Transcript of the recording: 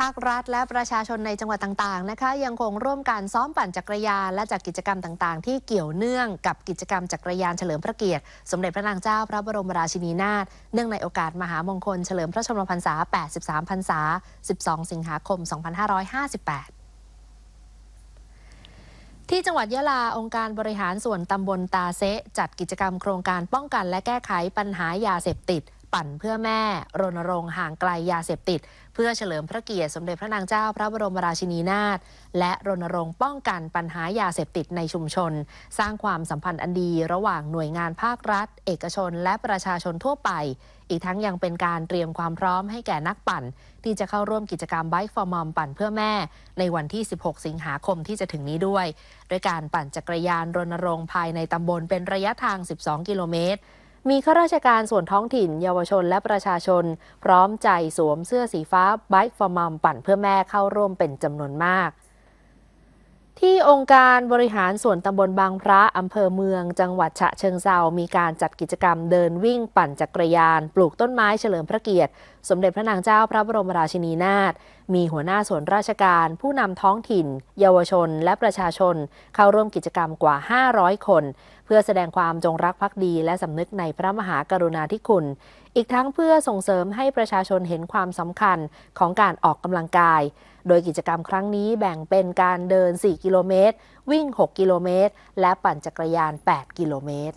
ภาค รัฐและประชาชนในจังหวัดต่าง ๆ นะคะ ยังคงร่วมการซ้อมปั่นจักรยานและจัดกกิจกรรมต่างๆที่เกี่ยวเนื่องกับกิจกรรมจักรยานเฉลิมพระเกียรติ สมเด็จพระนางเจ้า พระบรมราชินีนาถเนื่องในโอกาสมหามงคลเฉลิมพระชนมพรรษา 83พรรษา 12 สิงหาคม 2558 ที่จังหวัดยะลาองค์การบริหารส่วนตำบลตาเซจัดกิจกรรมโครงการป้องกันและแก้ไขปัญหายาเสพติดปั่นเพื่อแม่ รณรงค์ห่างไกลยาเสพติด เพื่อเฉลิมพระเกียรติสมเด็จพระนางเจ้าพระบรมราชินีนาถและรณรงค์ป้องกันปัญหายาเสพติดในชุมชน สร้างความสัมพันธ์อันดีระหว่างหน่วยงานภาครัฐ เอกชนและประชาชนทั่วไป อีกทั้งยังเป็นการเตรียมความพร้อมให้แก่นักปั่น ที่จะเข้าร่วมกิจกรรมไบค์ฟอร์มอมปั่นเพื่อแม่ ในวันที่ 16 สิงหาคมที่จะถึงนี้ด้วย โดยการปั่นจักรยานรณรงค์ภายในตำบลเป็นระยะทาง 12 กิโลเมตรมีข้าราชการส่วนท้องถิ่น เยาวชนและประชาชน พร้อมใจสวมเสื้อสีฟ้า Bike for Mom ปั่นเพื่อแม่เข้าร่วมเป็นจำนวนมาก ที่องค์การบริหารส่วนตำบลบางพระอำเภอเมืองจังหวัดฉะเชิงเซามีการจัดกิจกรรมเดินวิ่งปั่นจักรยาน ปลูกต้นไม้เฉลิมพระเกียรติ สมเด็จพระนางเจ้าพระบรมราชินีนาถมีหัวหน้าส่วนราชการ ผู้นำท้องถิ่น เยาวชน และประชาชน เข้าร่วมกิจกรรมกว่า 500 คน เพื่อแสดงความจงรักภักดีและสำนึกในพระมหากรุณาธิคุณ อีกทั้งเพื่อส่งเสริมให้ประชาชนเห็นความสำคัญของการออกกำลังกาย โดยกิจกรรมครั้งนี้แบ่งเป็นการเดิน 4 กิโลเมตร วิ่ง 6 กิโลเมตร และปั่นจักรยาน 8 กิโลเมตร